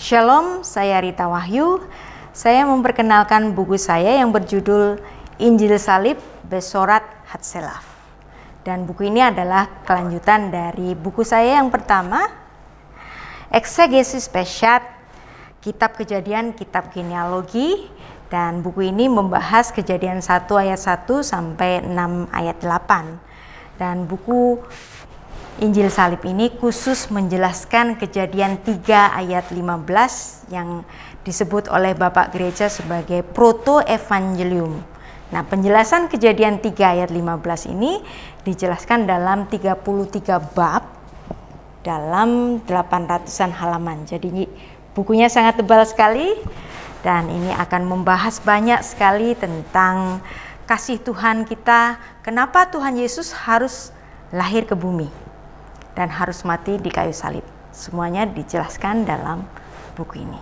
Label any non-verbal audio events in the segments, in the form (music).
Shalom, saya Rita Wahyu. Saya memperkenalkan buku saya yang berjudul Injil Salib Besorat Hatselaf. Dan buku ini adalah kelanjutan dari buku saya yang pertama, Eksegesis Peshat, Kitab Kejadian, Kitab Genealogi, dan buku ini membahas kejadian 1 ayat 1 sampai 6 ayat 8. Dan buku Injil salib ini khusus menjelaskan kejadian 3 ayat 15 yang disebut oleh Bapak Gereja sebagai Proto Evangelium. Nah, penjelasan kejadian 3 ayat 15 ini dijelaskan dalam 33 bab dalam 800-an halaman. Jadi bukunya sangat tebal sekali dan ini akan membahas banyak sekali tentang kasih Tuhan kita, kenapa Tuhan Yesus harus lahir ke bumi dan harus mati di kayu salib. Semuanya dijelaskan dalam buku ini.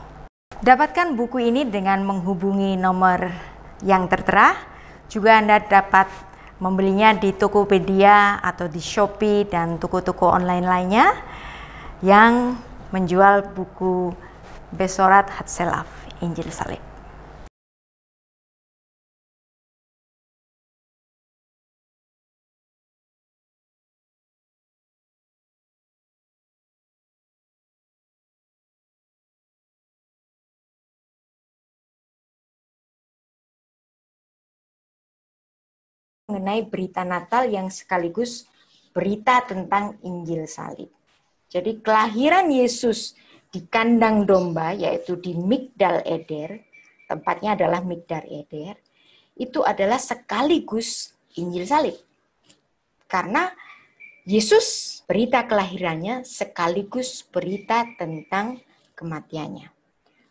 Dapatkan buku ini dengan menghubungi nomor yang tertera. Juga Anda dapat membelinya di Tokopedia atau di Shopee dan toko-toko online lainnya yang menjual buku Besorat Hatselaf, Injil Salib. mengenai berita Natal yang sekaligus berita tentang Injil salib. Jadi kelahiran Yesus di kandang domba yaitu di Migdal Eder, tempatnya adalah Migdal Eder, itu adalah sekaligus Injil salib. Karena Yesus berita kelahirannya sekaligus berita tentang kematiannya.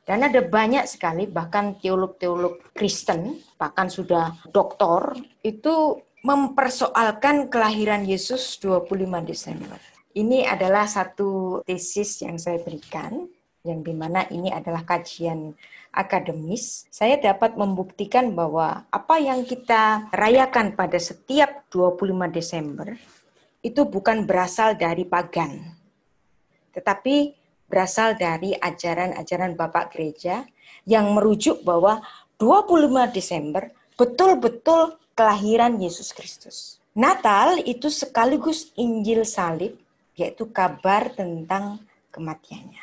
Dan ada banyak sekali bahkan teolog-teolog Kristen, bahkan sudah doktor, itu mempersoalkan kelahiran Yesus 25 Desember. Ini adalah satu tesis yang saya berikan, yang dimana ini adalah kajian akademis. Saya dapat membuktikan bahwa apa yang kita rayakan pada setiap 25 Desember itu bukan berasal dari pagan, tetapi berasal dari ajaran-ajaran Bapak Gereja yang merujuk bahwa 25 Desember betul-betul kelahiran Yesus Kristus. Natal itu sekaligus Injil salib, yaitu kabar tentang kematiannya.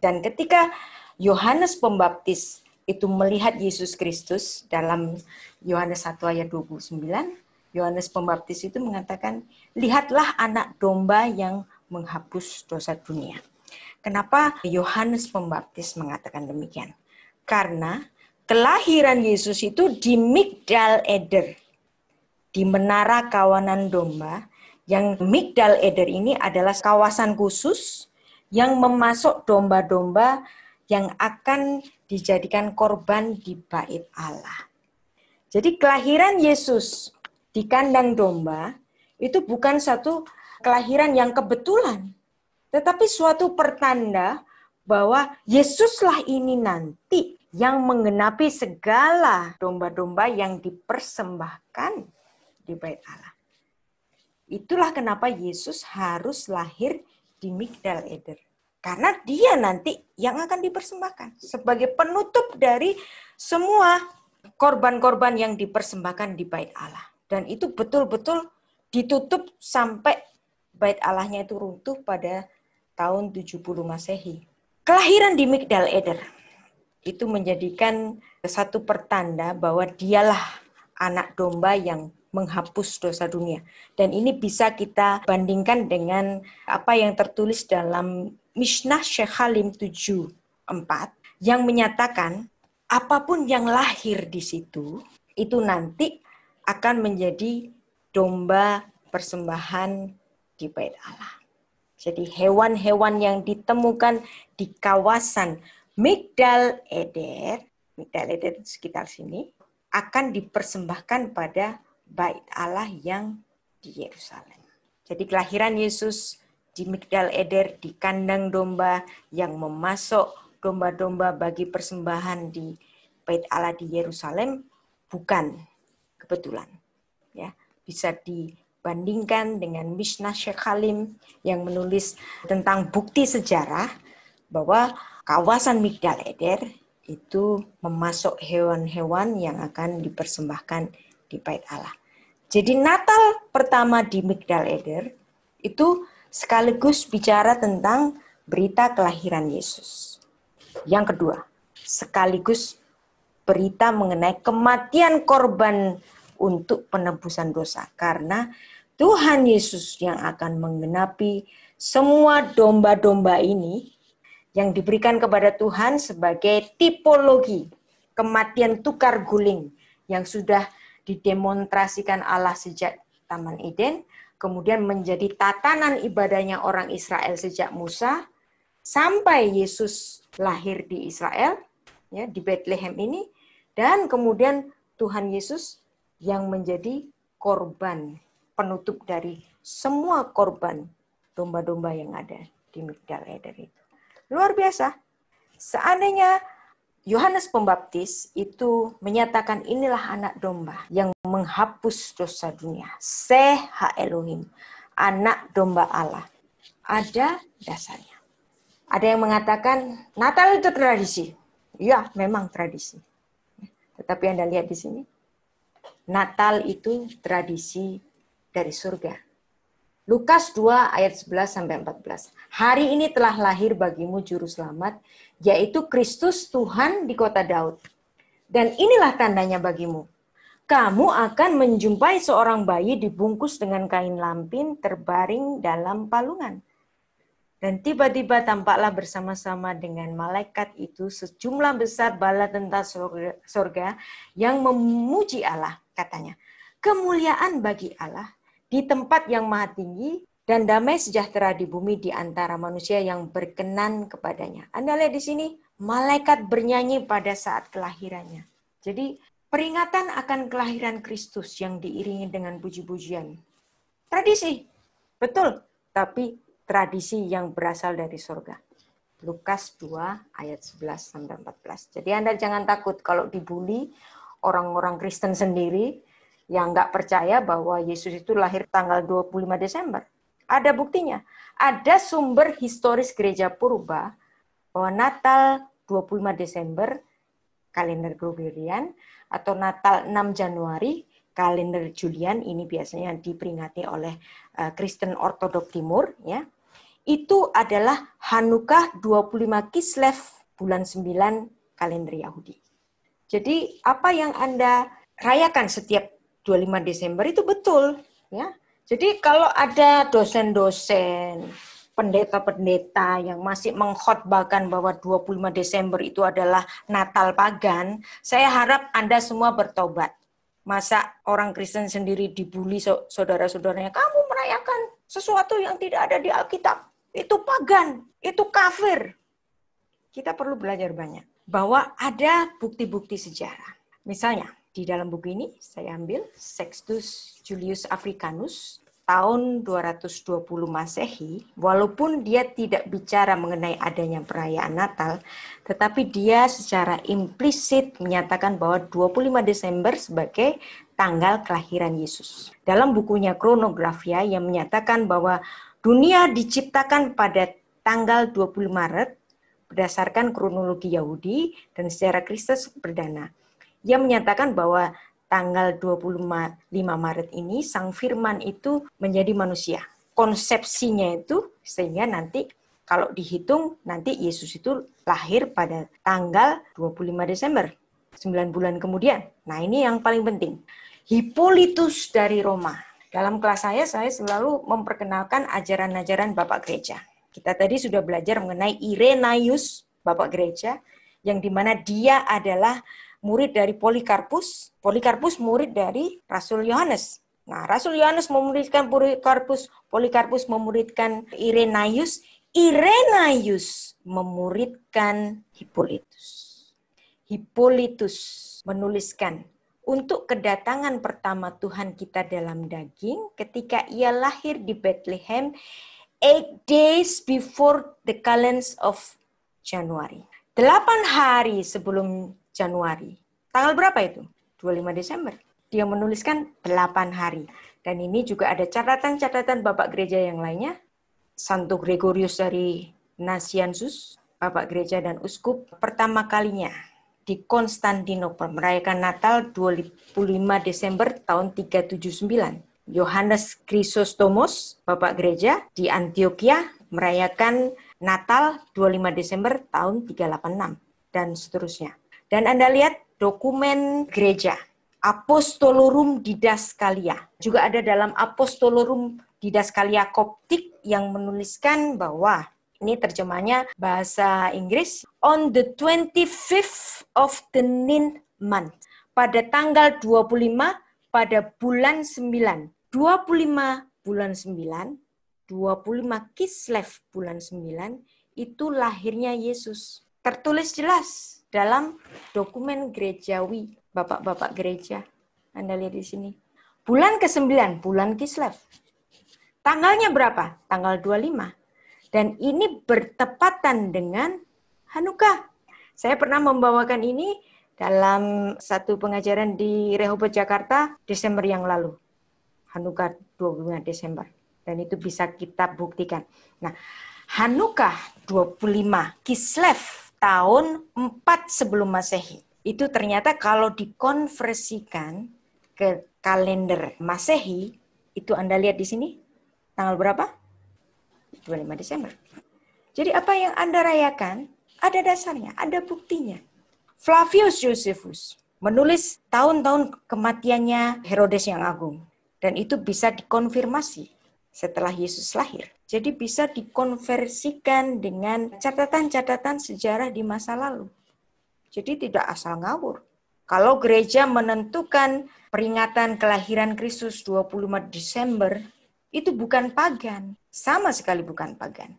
Dan ketika Yohanes Pembaptis itu melihat Yesus Kristus dalam Yohanes 1 ayat 29, Yohanes Pembaptis itu mengatakan, "Lihatlah anak domba yang menghapus dosa dunia." Kenapa Yohanes Pembaptis mengatakan demikian? Karena kelahiran Yesus itu di Migdal Eder, di menara kawanan domba, yang Migdal Eder ini adalah kawasan khusus yang memasuk domba-domba yang akan dijadikan korban di bait Allah. Jadi kelahiran Yesus di kandang domba itu bukan satu kelahiran yang kebetulan, tetapi suatu pertanda bahwa Yesuslah ini nanti yang menggenapi segala domba-domba yang dipersembahkan di bait Allah. Itulah kenapa Yesus harus lahir di Migdal Eder. Karena dia nanti yang akan dipersembahkan sebagai penutup dari semua korban-korban yang dipersembahkan di bait Allah. Dan itu betul-betul ditutup sampai bait Allahnya itu runtuh pada tahun 70 Masehi. Kelahiran di Migdal Eder itu menjadikan satu pertanda bahwa dialah anak domba yang menghapus dosa dunia. Dan ini bisa kita bandingkan dengan apa yang tertulis dalam Mishnah Syekh Halim 7, yang menyatakan apapun yang lahir di situ itu nanti akan menjadi domba persembahan di bait Allah. Jadi hewan-hewan yang ditemukan di kawasan Migdal Eder, Migdal Eder sekitar sini, akan dipersembahkan pada bait Allah yang di Yerusalem. Jadi kelahiran Yesus di Migdal Eder di kandang domba yang memasok domba-domba bagi persembahan di bait Allah di Yerusalem bukan kebetulan. Ya, bisa di bandingkan dengan Mishnah Syekh Halim yang menulis tentang bukti sejarah bahwa kawasan Migdal Eder itu memasuk hewan-hewan yang akan dipersembahkan di bait Allah. Jadi Natal pertama di Migdal Eder itu sekaligus bicara tentang berita kelahiran Yesus. Yang kedua, sekaligus berita mengenai kematian korban untuk penebusan dosa karena Tuhan Yesus yang akan menggenapi semua domba-domba ini yang diberikan kepada Tuhan sebagai tipologi kematian tukar guling yang sudah didemonstrasikan Allah sejak Taman Eden, kemudian menjadi tatanan ibadahnya orang Israel sejak Musa sampai Yesus lahir di Israel, ya di Bethlehem ini, dan kemudian Tuhan Yesus yang menjadi korban penutup dari semua korban domba-domba yang ada di Migdal Eder itu. Luar biasa. Seandainya Yohanes Pembaptis itu menyatakan inilah anak domba yang menghapus dosa dunia. Seha Elohim, anak domba Allah. Ada dasarnya. Ada yang mengatakan Natal itu tradisi. Ya, memang tradisi. Tetapi Anda lihat di sini, Natal itu tradisi dari surga. Lukas 2 ayat 11 sampai 14. Hari ini telah lahir bagimu juru selamat yaitu Kristus Tuhan di kota Daud. Dan inilah tandanya bagimu. Kamu akan menjumpai seorang bayi dibungkus dengan kain lampin terbaring dalam palungan. Dan tiba-tiba tampaklah bersama-sama dengan malaikat itu sejumlah besar bala tentara surga yang memuji Allah, katanya. Kemuliaan bagi Allah di tempat yang maha tinggi dan damai sejahtera di bumi di antara manusia yang berkenan kepadanya. Anda lihat di sini, malaikat bernyanyi pada saat kelahirannya. Jadi peringatan akan kelahiran Kristus yang diiringi dengan puji-pujian. Tradisi, betul, tapi tradisi yang berasal dari surga. Lukas 2 ayat 11 14. Jadi Anda jangan takut kalau dibully orang-orang Kristen sendiri, yang nggak percaya bahwa Yesus itu lahir tanggal 25 Desember. Ada buktinya. Ada sumber historis gereja purba bahwa Natal 25 Desember kalender Gregorian atau Natal 6 Januari kalender Julian ini biasanya diperingati oleh eh, Kristen Ortodok Timur ya. Itu adalah Hanukkah 25 Kislev bulan 9 kalender Yahudi. Jadi apa yang Anda rayakan setiap 25 Desember itu betul ya. Jadi kalau ada dosen-dosen, pendeta-pendeta yang masih mengkhotbahkan bahwa 25 Desember itu adalah Natal pagan, saya harap Anda semua bertobat. Masa orang Kristen sendiri dibully saudara-saudaranya, kamu merayakan sesuatu yang tidak ada di Alkitab. Itu pagan, itu kafir. Kita perlu belajar banyak bahwa ada bukti-bukti sejarah. Misalnya, di dalam buku ini saya ambil Sextus Julius Africanus tahun 220 Masehi, walaupun dia tidak bicara mengenai adanya perayaan Natal, tetapi dia secara implisit menyatakan bahwa 25 Desember sebagai tanggal kelahiran Yesus. Dalam bukunya Kronografia yang menyatakan bahwa dunia diciptakan pada tanggal 20 Maret berdasarkan kronologi Yahudi dan secara Kristus perdana. Dia menyatakan bahwa tanggal 25 Maret ini sang firman itu menjadi manusia. Konsepsinya itu sehingga nanti kalau dihitung nanti Yesus itu lahir pada tanggal 25 Desember, 9 bulan kemudian. Nah, ini yang paling penting. Hipolitus dari Roma. Dalam kelas saya saya selalu memperkenalkan ajaran-ajaran Bapak Gereja. Kita tadi sudah belajar mengenai Irenaius, Bapak Gereja, yang dimana dia adalah murid dari Polikarpus, Polikarpus murid dari Rasul Yohanes. Nah, Rasul Yohanes memuridkan Polikarpus, Polikarpus memuridkan Irenaeus, Irenaeus memuridkan Hippolytus. Hippolytus menuliskan, untuk kedatangan pertama Tuhan kita dalam daging ketika ia lahir di Bethlehem eight days before the calends of January. Delapan hari sebelum Januari. Tanggal berapa itu? 25 Desember. Dia menuliskan 8 hari. Dan ini juga ada catatan-catatan Bapak Gereja yang lainnya. Santo Gregorius dari Nasiansus, Bapak Gereja dan Uskup, pertama kalinya di Konstantinopel merayakan Natal 25 Desember tahun 379. Yohanes Chrysostomos, Bapak Gereja di Antioquia merayakan Natal 25 Desember tahun 386 dan seterusnya. Dan Anda lihat dokumen gereja, Apostolorum Didaskalia. Juga ada dalam Apostolorum Didaskalia Koptik yang menuliskan bahwa ini terjemahnya bahasa Inggris on the 25th of the ninth month. Pada tanggal 25 pada bulan 9. 25 bulan 9, 25 Kislev bulan 9 itu lahirnya Yesus. Tertulis jelas dalam dokumen gerejawi Bapak-bapak gereja. Anda lihat di sini. Bulan ke-9, bulan Kislev. Tanggalnya berapa? Tanggal 25. Dan ini bertepatan dengan Hanukkah. Saya pernah membawakan ini dalam satu pengajaran di Rehoboth Jakarta Desember yang lalu. Hanukkah 25 Desember. Dan itu bisa kita buktikan. Nah, Hanukkah 25 Kislev tahun 4 sebelum Masehi. Itu ternyata kalau dikonversikan ke kalender Masehi, itu Anda lihat di sini, tanggal berapa? 25 Desember. Jadi apa yang Anda rayakan, ada dasarnya, ada buktinya. Flavius Josephus menulis tahun-tahun kematiannya Herodes yang Agung. Dan itu bisa dikonfirmasi setelah Yesus lahir. Jadi bisa dikonversikan dengan catatan-catatan sejarah di masa lalu. Jadi tidak asal ngawur. Kalau gereja menentukan peringatan kelahiran Kristus 25 Desember, itu bukan pagan, sama sekali bukan pagan.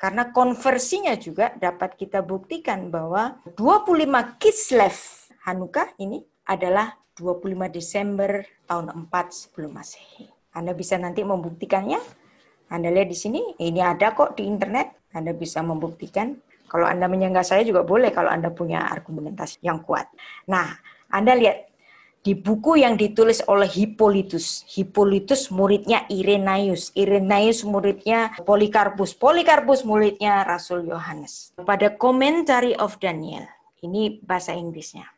Karena konversinya juga dapat kita buktikan bahwa 25 Kislev Hanukkah ini adalah 25 Desember tahun 4 sebelum Masehi. Anda bisa nanti membuktikannya. Anda lihat di sini, ini ada kok di internet. Anda bisa membuktikan. Kalau Anda menyanggah saya juga boleh kalau Anda punya argumentasi yang kuat. Nah, Anda lihat di buku yang ditulis oleh Hippolytus. Hippolytus muridnya Irenaeus, Irenaeus muridnya Polikarpus, Polikarpus muridnya Rasul Yohanes. Pada Commentary of Daniel, ini bahasa Inggrisnya.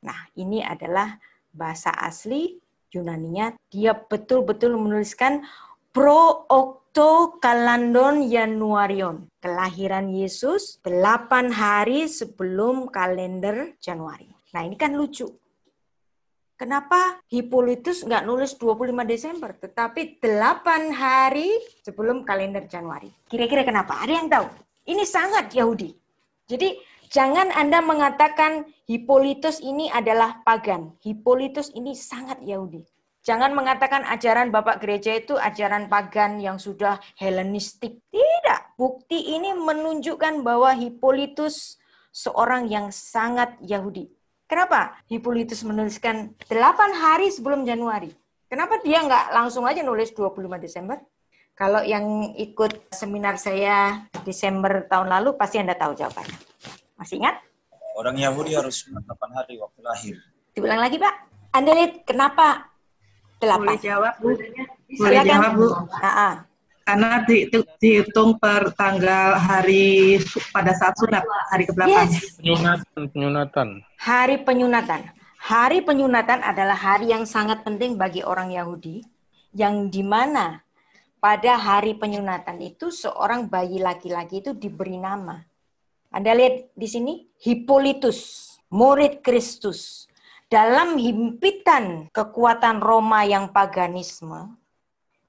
Nah, ini adalah bahasa asli Yunaninya dia betul-betul menuliskan pro octo kalandon januarion kelahiran Yesus 8 hari sebelum kalender Januari. Nah ini kan lucu. Kenapa Hippolytus nggak nulis 25 Desember, tetapi 8 hari sebelum kalender Januari? Kira-kira kenapa? Ada yang tahu? Ini sangat Yahudi. Jadi Jangan Anda mengatakan Hipolitus ini adalah pagan. Hipolitus ini sangat Yahudi. Jangan mengatakan ajaran Bapak Gereja itu ajaran pagan yang sudah Helenistik. Tidak. Bukti ini menunjukkan bahwa Hipolitus seorang yang sangat Yahudi. Kenapa Hipolitus menuliskan 8 hari sebelum Januari? Kenapa dia nggak langsung aja nulis 25 Desember? Kalau yang ikut seminar saya Desember tahun lalu, pasti Anda tahu jawabannya. Masih ingat? Orang Yahudi harus 8 hari waktu lahir. Diulang lagi, Pak. Anda lihat kenapa 8? Boleh jawab, Bu. Boleh jawab, Bu. Nah, ah. Karena di, di, dihitung per tanggal hari pada saat sunat, hari ke-8. Yes. Penyunatan, penyunatan. Hari penyunatan. Hari penyunatan adalah hari yang sangat penting bagi orang Yahudi, yang dimana pada hari penyunatan itu seorang bayi laki-laki itu diberi nama anda lihat di sini, Hippolytus, murid Kristus. Dalam himpitan kekuatan Roma yang paganisme,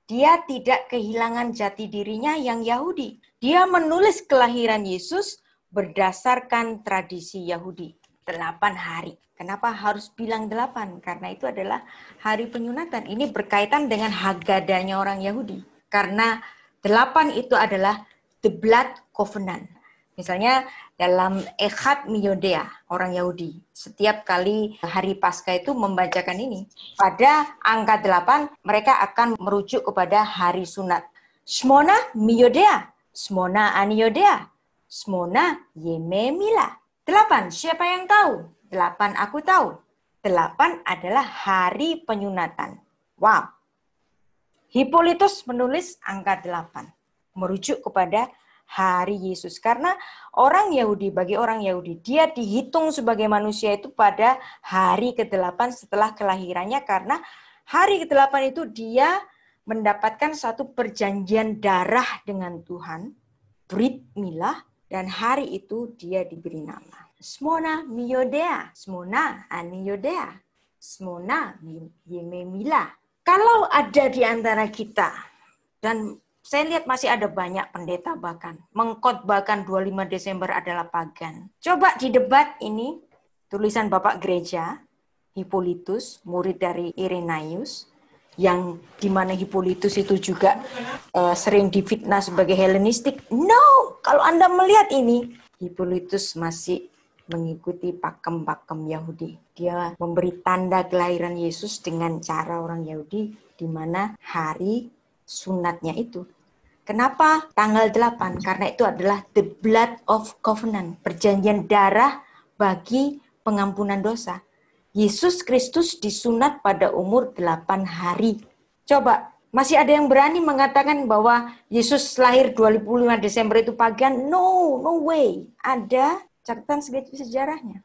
dia tidak kehilangan jati dirinya yang Yahudi. Dia menulis kelahiran Yesus berdasarkan tradisi Yahudi. Delapan hari. Kenapa harus bilang delapan? Karena itu adalah hari penyunatan. Ini berkaitan dengan hagadanya orang Yahudi. Karena delapan itu adalah the blood covenant. Misalnya dalam Echad Miyodea, orang Yahudi, setiap kali hari Paskah itu membacakan ini. Pada angka 8, mereka akan merujuk kepada hari sunat. Smona Miyodea, Smona Aniyodea, Smona Yememila. delapan siapa yang tahu? delapan aku tahu. delapan adalah hari penyunatan. Wow. Hipolitus menulis angka delapan merujuk kepada hari Yesus. Karena orang Yahudi, bagi orang Yahudi, dia dihitung sebagai manusia itu pada hari ke-8 setelah kelahirannya karena hari ke-8 itu dia mendapatkan satu perjanjian darah dengan Tuhan, Brit Milah, dan hari itu dia diberi nama. Smona Miodea, Smona Aniodea, Smona Yememila. Kalau ada di antara kita dan saya lihat masih ada banyak pendeta bahkan mengkotbahkan 25 Desember adalah pagan. Coba di debat ini tulisan Bapak Gereja Hippolytus, murid dari Irenaeus yang di mana Hippolytus itu juga uh, sering difitnah sebagai Helenistik. No, kalau Anda melihat ini, Hippolytus masih mengikuti pakem-pakem Yahudi. Dia memberi tanda kelahiran Yesus dengan cara orang Yahudi di mana hari sunatnya itu Kenapa tanggal 8? Karena itu adalah the blood of covenant, perjanjian darah bagi pengampunan dosa. Yesus Kristus disunat pada umur 8 hari. Coba, masih ada yang berani mengatakan bahwa Yesus lahir 25 Desember itu pagan? No, no way. Ada catatan segitu sejarahnya.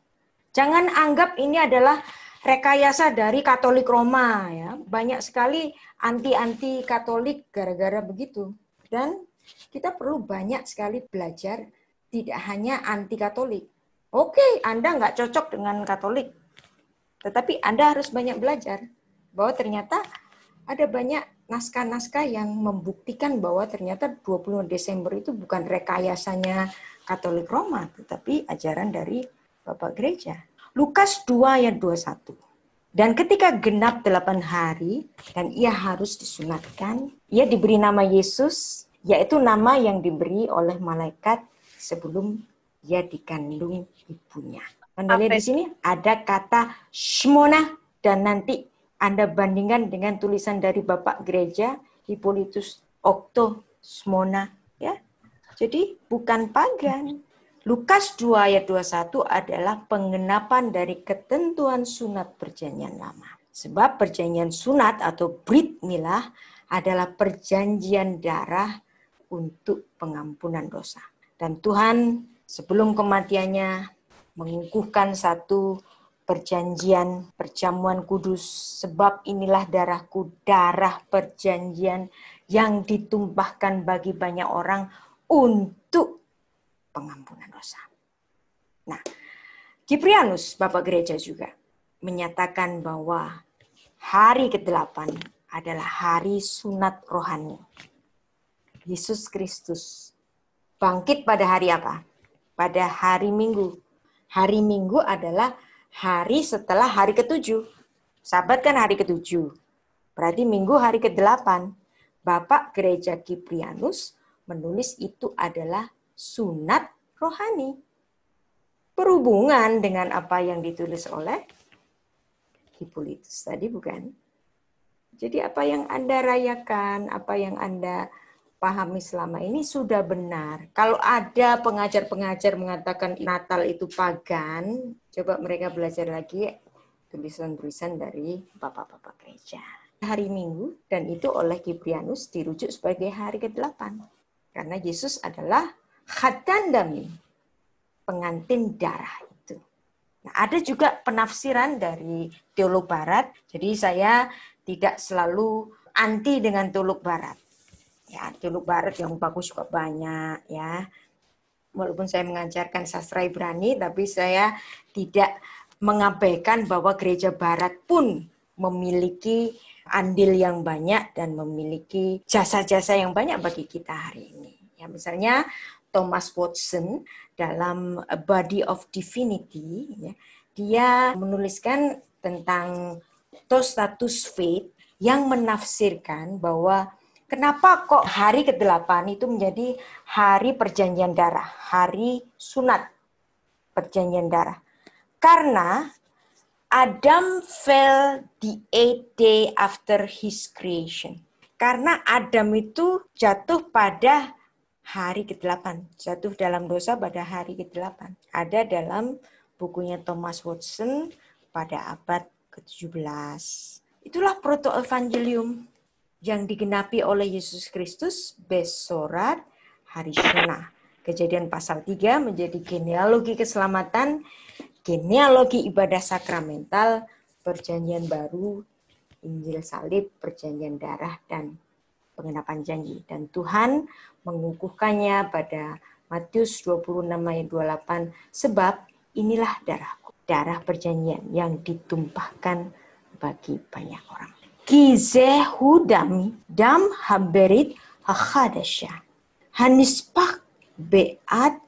Jangan anggap ini adalah rekayasa dari Katolik Roma ya. Banyak sekali anti-anti Katolik gara-gara begitu. Dan kita perlu banyak sekali belajar tidak hanya anti Katolik. Oke, Anda nggak cocok dengan Katolik, tetapi Anda harus banyak belajar bahwa ternyata ada banyak naskah-naskah yang membuktikan bahwa ternyata 20 Desember itu bukan rekayasanya Katolik Roma, tetapi ajaran dari Bapak Gereja. Lukas 2 ayat 21. Dan ketika genap delapan hari dan ia harus disunatkan, ia diberi nama Yesus, yaitu nama yang diberi oleh malaikat sebelum ia dikandung ibunya. Anda lihat di sini ada kata Shmona dan nanti Anda bandingkan dengan tulisan dari Bapak Gereja Hippolytus Octo Smona ya. Jadi bukan pagan, Lukas 2 ayat 21 adalah pengenapan dari ketentuan sunat perjanjian lama. Sebab perjanjian sunat atau brit milah adalah perjanjian darah untuk pengampunan dosa. Dan Tuhan sebelum kematiannya mengukuhkan satu perjanjian perjamuan kudus sebab inilah darahku darah perjanjian yang ditumpahkan bagi banyak orang untuk pengampunan dosa. Nah, Kiprianus, Bapak Gereja juga, menyatakan bahwa hari ke-8 adalah hari sunat rohani. Yesus Kristus bangkit pada hari apa? Pada hari Minggu. Hari Minggu adalah hari setelah hari ketujuh. Sabat kan hari ketujuh. Berarti Minggu hari ke-8. Bapak Gereja Kiprianus menulis itu adalah sunat rohani. perhubungan dengan apa yang ditulis oleh Hippolytus tadi bukan? Jadi apa yang Anda rayakan, apa yang Anda pahami selama ini sudah benar. Kalau ada pengajar-pengajar mengatakan Natal itu pagan, coba mereka belajar lagi tulisan-tulisan dari bapak-bapak gereja. Hari Minggu dan itu oleh Kiprianus dirujuk sebagai hari ke-8. Karena Yesus adalah khatan dami, pengantin darah itu. Nah, ada juga penafsiran dari teolog barat, jadi saya tidak selalu anti dengan teolog barat. Ya, teolog barat yang bagus juga banyak ya. Walaupun saya mengajarkan sastra Ibrani, tapi saya tidak mengabaikan bahwa gereja barat pun memiliki andil yang banyak dan memiliki jasa-jasa yang banyak bagi kita hari ini. Ya, misalnya Thomas Watson dalam A Body of Divinity, ya, dia menuliskan tentang to status faith yang menafsirkan bahwa kenapa kok hari ke-8 itu menjadi hari perjanjian darah, hari sunat perjanjian darah. Karena Adam fell the eighth day after his creation. Karena Adam itu jatuh pada hari ke-8, jatuh dalam dosa pada hari ke-8. Ada dalam bukunya Thomas Watson pada abad ke-17. Itulah proto evangelium yang digenapi oleh Yesus Kristus besorat hari Shona. Kejadian pasal 3 menjadi genealogi keselamatan, genealogi ibadah sakramental, perjanjian baru, Injil salib, perjanjian darah, dan penggenapan janji dan Tuhan mengukuhkannya pada Matius 26 ayat 28 sebab inilah darahku darah perjanjian yang ditumpahkan bagi banyak orang. kizehudam dam haberit hachadasha hanispak beat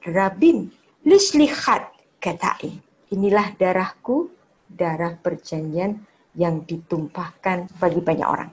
rabim lislihat katai. Inilah darahku, darah perjanjian yang ditumpahkan bagi banyak orang.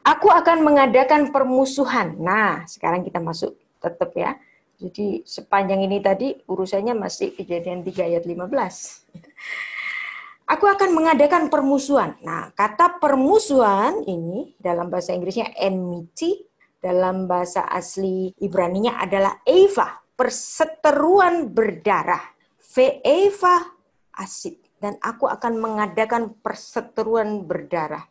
Aku akan mengadakan permusuhan. Nah, sekarang kita masuk tetap ya. Jadi sepanjang ini tadi urusannya masih kejadian 3 ayat 15. (laughs) Aku akan mengadakan permusuhan. Nah, kata permusuhan ini dalam bahasa Inggrisnya enmity, dalam bahasa asli Ibrani-nya adalah eva, perseteruan berdarah. Ve eva asid dan aku akan mengadakan perseteruan berdarah.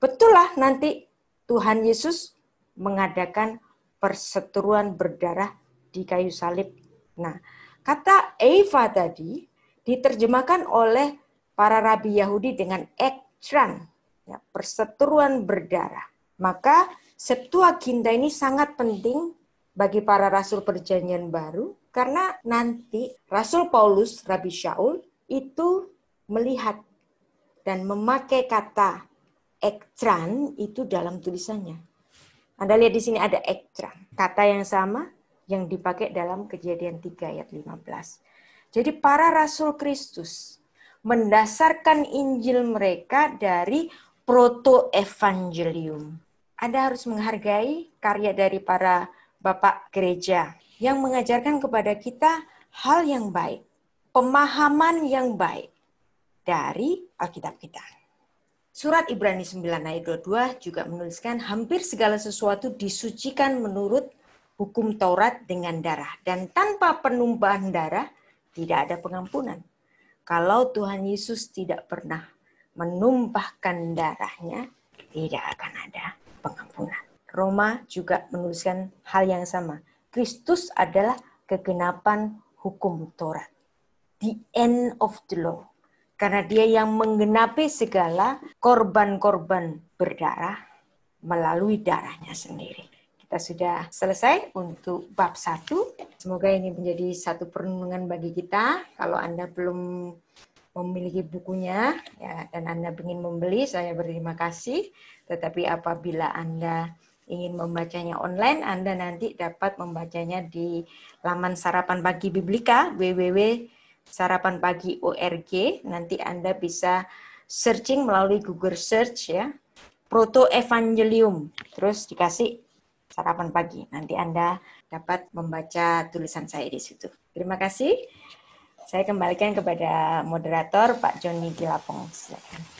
Betul lah nanti Tuhan Yesus mengadakan perseteruan berdarah di kayu salib. Nah, kata Eva tadi diterjemahkan oleh para rabi Yahudi dengan ektran, ya, perseteruan berdarah. Maka Septuaginta ini sangat penting bagi para rasul perjanjian baru karena nanti Rasul Paulus, Rabi Shaul itu melihat dan memakai kata ektran itu dalam tulisannya. Anda lihat di sini ada ektran, kata yang sama yang dipakai dalam kejadian 3 ayat 15. Jadi para rasul Kristus mendasarkan Injil mereka dari proto-evangelium. Anda harus menghargai karya dari para bapak gereja yang mengajarkan kepada kita hal yang baik, pemahaman yang baik dari Alkitab kita. Surat Ibrani 9 ayat 22 juga menuliskan hampir segala sesuatu disucikan menurut hukum Taurat dengan darah dan tanpa penumpahan darah tidak ada pengampunan. Kalau Tuhan Yesus tidak pernah menumpahkan darahnya, tidak akan ada pengampunan. Roma juga menuliskan hal yang sama. Kristus adalah kegenapan hukum Taurat. The end of the law. Karena dia yang menggenapi segala korban-korban berdarah melalui darahnya sendiri. Kita sudah selesai untuk bab 1. Semoga ini menjadi satu perenungan bagi kita. Kalau Anda belum memiliki bukunya ya dan Anda ingin membeli, saya berterima kasih. Tetapi apabila Anda ingin membacanya online, Anda nanti dapat membacanya di laman sarapan pagi Biblika www sarapan pagi ORG. Nanti Anda bisa searching melalui Google search ya. Proto Evangelium. Terus dikasih sarapan pagi. Nanti Anda dapat membaca tulisan saya di situ. Terima kasih. Saya kembalikan kepada moderator Pak Joni Gilapong. Silakan.